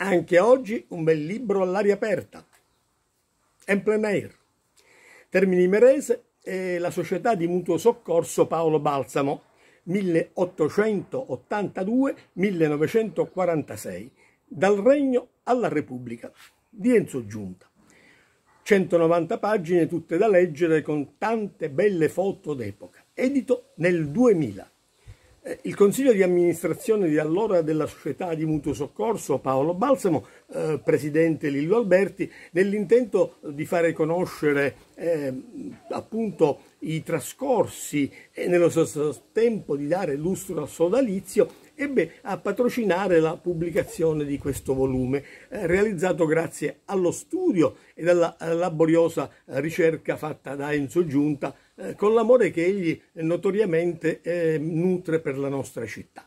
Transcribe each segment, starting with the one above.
Anche oggi un bel libro all'aria aperta, en plein air. Termini Merese e la società di mutuo soccorso Paolo Balsamo, 1882-1946, dal Regno alla Repubblica, di Enzo Giunta. 190 pagine tutte da leggere con tante belle foto d'epoca, edito nel 2000. Eh, il consiglio di amministrazione di allora della società di mutuo soccorso Paolo Balsamo, eh, presidente Lillo Alberti, nell'intento di fare conoscere eh, appunto i trascorsi e nello stesso tempo di dare lustro al sodalizio, ebbe a patrocinare la pubblicazione di questo volume, eh, realizzato grazie allo studio e alla laboriosa eh, ricerca fatta da Enzo Giunta eh, con l'amore che egli notoriamente eh, nutre per la nostra città.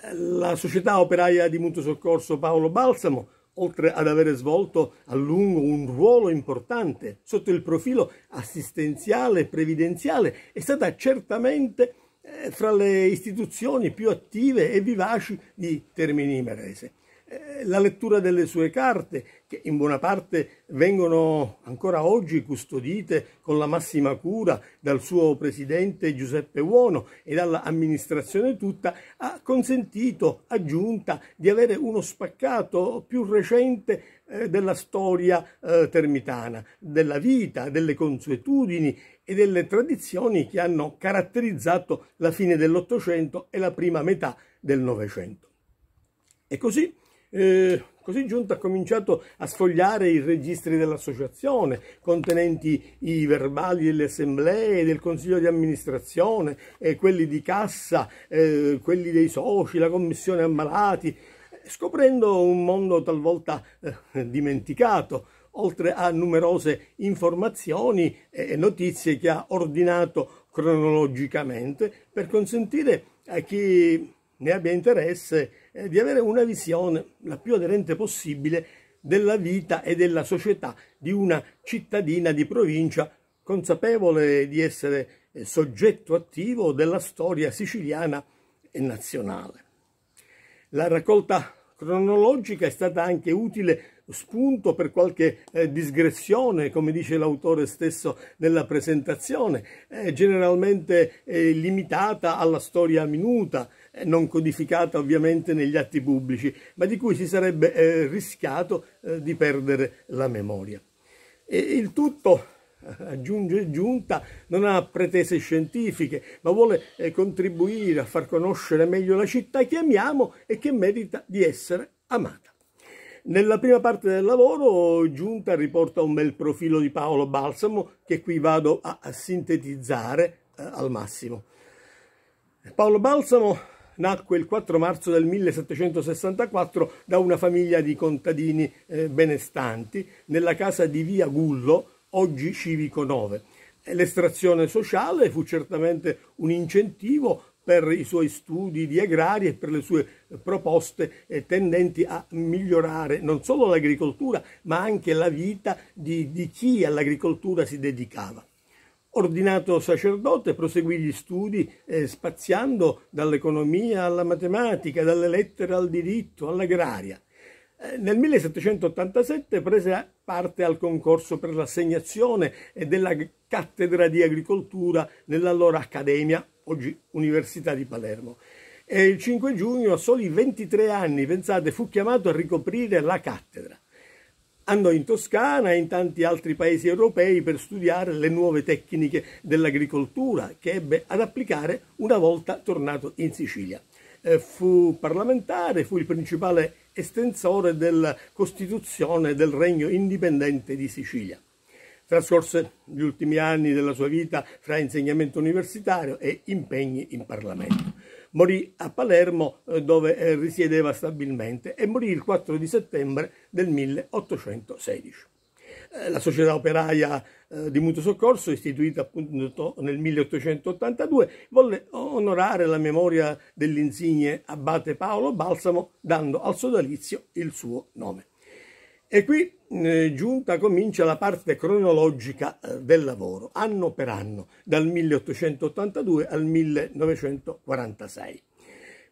Eh, la società operaia di mutuo soccorso Paolo Balsamo oltre ad avere svolto a lungo un ruolo importante sotto il profilo assistenziale e previdenziale, è stata certamente eh, fra le istituzioni più attive e vivaci di Termini Imerese. Eh, la lettura delle sue carte, che in buona parte vengono ancora oggi custodite con la massima cura dal suo presidente Giuseppe Uono e dall'amministrazione tutta, ha consentito a Giunta di avere uno spaccato più recente eh, della storia eh, termitana, della vita, delle consuetudini e delle tradizioni che hanno caratterizzato la fine dell'Ottocento e la prima metà del Novecento. E così eh, così Giunta ha cominciato a sfogliare i registri dell'associazione, contenenti i verbali delle assemblee, del consiglio di amministrazione, eh, quelli di cassa, eh, quelli dei soci, la commissione ammalati, scoprendo un mondo talvolta eh, dimenticato, oltre a numerose informazioni e notizie che ha ordinato cronologicamente per consentire a chi ne abbia interesse, eh, di avere una visione la più aderente possibile della vita e della società di una cittadina di provincia consapevole di essere eh, soggetto attivo della storia siciliana e nazionale. La raccolta cronologica è stata anche utile spunto per qualche eh, digressione, come dice l'autore stesso nella presentazione, eh, generalmente eh, limitata alla storia minuta, eh, non codificata ovviamente negli atti pubblici, ma di cui si sarebbe eh, rischiato eh, di perdere la memoria. E il tutto aggiunge Giunta, non ha pretese scientifiche, ma vuole eh, contribuire a far conoscere meglio la città che amiamo e che merita di essere amata. Nella prima parte del lavoro Giunta riporta un bel profilo di Paolo Balsamo che qui vado a, a sintetizzare eh, al massimo. Paolo Balsamo nacque il 4 marzo del 1764 da una famiglia di contadini eh, benestanti nella casa di Via Gullo, oggi Civico 9. L'estrazione sociale fu certamente un incentivo per i suoi studi di agraria e per le sue eh, proposte eh, tendenti a migliorare non solo l'agricoltura ma anche la vita di, di chi all'agricoltura si dedicava. Ordinato sacerdote, proseguì gli studi eh, spaziando dall'economia alla matematica, dalle lettere al diritto, all'agraria. Eh, nel 1787 prese parte al concorso per l'assegnazione eh, della cattedra di agricoltura nell'allora Accademia oggi Università di Palermo. E il 5 giugno, a soli 23 anni, pensate, fu chiamato a ricoprire la cattedra. Andò in Toscana e in tanti altri paesi europei per studiare le nuove tecniche dell'agricoltura che ebbe ad applicare una volta tornato in Sicilia. Eh, fu parlamentare, fu il principale estensore della Costituzione del Regno Indipendente di Sicilia. Trascorse gli ultimi anni della sua vita fra insegnamento universitario e impegni in Parlamento. Morì a Palermo eh, dove eh, risiedeva stabilmente e morì il 4 di settembre del 1816. Eh, la società operaia di mutuo soccorso, istituita appunto nel 1882, volle onorare la memoria dell'insigne abate Paolo Balsamo dando al sodalizio il suo nome. E qui eh, giunta comincia la parte cronologica eh, del lavoro, anno per anno, dal 1882 al 1946.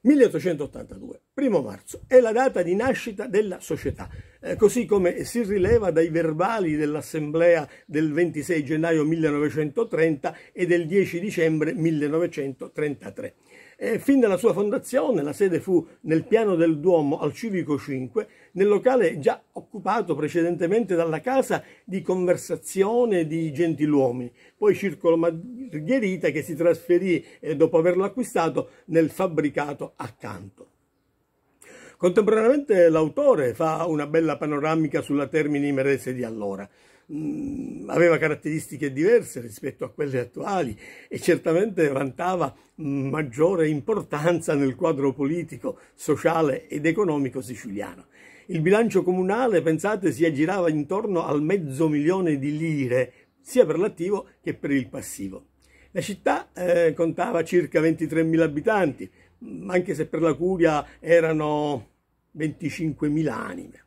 1882, primo marzo, è la data di nascita della società, eh, così come si rileva dai verbali dell'assemblea del 26 gennaio 1930 e del 10 dicembre 1933. Eh, fin dalla sua fondazione la sede fu nel piano del Duomo al Civico 5, nel locale già occupato precedentemente dalla casa di conversazione di gentiluomini, poi Circolo Margherita che si trasferì eh, dopo averlo acquistato nel fabbricato accanto. Contemporaneamente l'autore fa una bella panoramica sulla Termini Merese di allora mh, mm, aveva caratteristiche diverse rispetto a quelle attuali e certamente vantava maggiore importanza nel quadro politico, sociale ed economico siciliano. Il bilancio comunale, pensate, si aggirava intorno al mezzo milione di lire, sia per l'attivo che per il passivo. La città eh, contava circa 23.000 abitanti, mm, anche se per la Curia erano 25.000 anime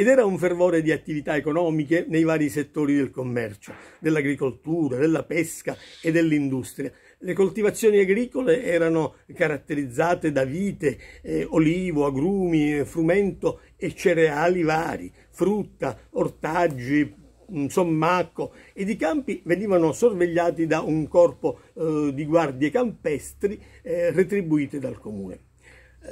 ed era un fervore di attività economiche nei vari settori del commercio, dell'agricoltura, della pesca e dell'industria. Le coltivazioni agricole erano caratterizzate da vite, eh, olivo, agrumi, frumento e cereali vari, frutta, ortaggi, mm, sommacco ed i campi venivano sorvegliati da un corpo eh, di guardie campestri eh, retribuite dal comune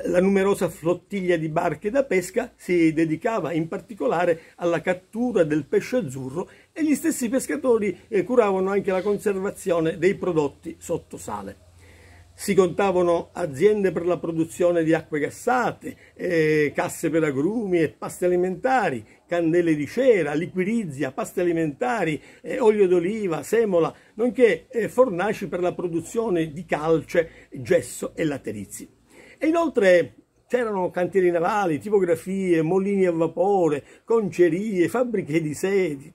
la numerosa flottiglia di barche da pesca si dedicava in particolare alla cattura del pesce azzurro e gli stessi pescatori eh, curavano anche la conservazione dei prodotti sotto sale. Si contavano aziende per la produzione di acque gassate, eh, casse per agrumi e paste alimentari, candele di cera, liquirizia, paste alimentari, eh, olio d'oliva, semola, nonché eh, fornaci per la produzione di calce, gesso e laterizi. E inoltre c'erano cantieri navali, tipografie, molini a vapore, concerie, fabbriche di sedi.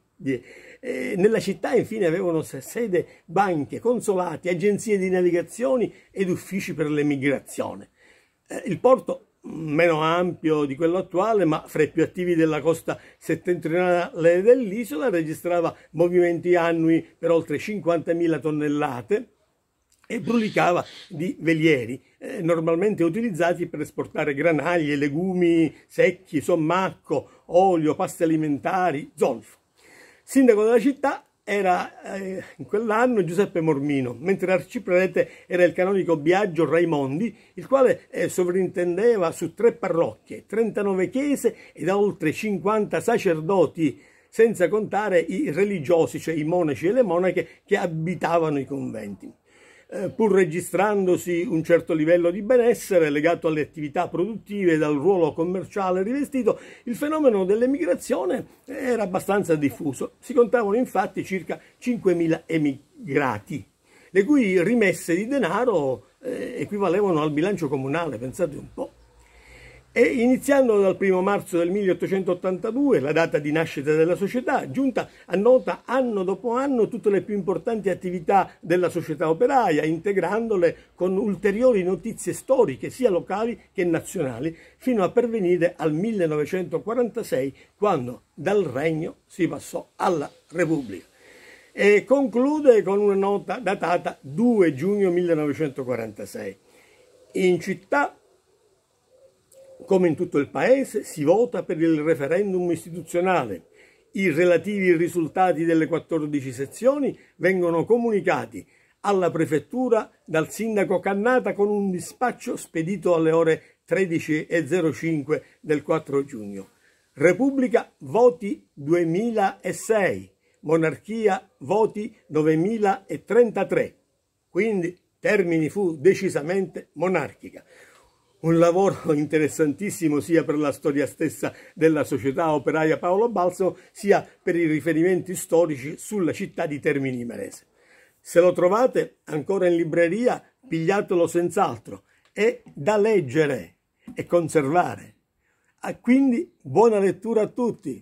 E nella città infine avevano sede banche, consolati, agenzie di navigazioni ed uffici per l'emigrazione. Eh, il porto meno ampio di quello attuale, ma fra i più attivi della costa settentrionale dell'isola, registrava movimenti annui per oltre 50.000 tonnellate e brulicava di velieri, eh, normalmente utilizzati per esportare granaglie, legumi secchi, sommacco, olio, paste alimentari, zolfo. Sindaco della città era eh, in quell'anno Giuseppe Mormino, mentre arciprete era il canonico Biagio Raimondi, il quale eh, sovrintendeva su tre parrocchie, 39 chiese e da oltre 50 sacerdoti, senza contare i religiosi, cioè i monaci e le monache che abitavano i conventi. Eh, pur registrandosi un certo livello di benessere legato alle attività produttive e al ruolo commerciale rivestito, il fenomeno dell'emigrazione era abbastanza diffuso. Si contavano infatti circa 5.000 emigrati, le cui rimesse di denaro eh, equivalevano al bilancio comunale, pensate un po'. E iniziando dal 1 marzo del 1882, la data di nascita della società, Giunta annota anno dopo anno tutte le più importanti attività della società operaia, integrandole con ulteriori notizie storiche, sia locali che nazionali, fino a pervenire al 1946, quando dal regno si passò alla Repubblica. E conclude con una nota datata 2 giugno 1946. In città come in tutto il Paese si vota per il referendum istituzionale. I relativi risultati delle 14 sezioni vengono comunicati alla prefettura dal sindaco Cannata con un dispaccio spedito alle ore 13.05 del 4 giugno. Repubblica voti 2006, monarchia voti 9033. Quindi Termini fu decisamente monarchica un lavoro interessantissimo sia per la storia stessa della società operaia Paolo Balsamo sia per i riferimenti storici sulla città di Termini Imerese. Se lo trovate ancora in libreria, pigliatelo senz'altro, è da leggere e conservare. Ah, quindi buona lettura a tutti!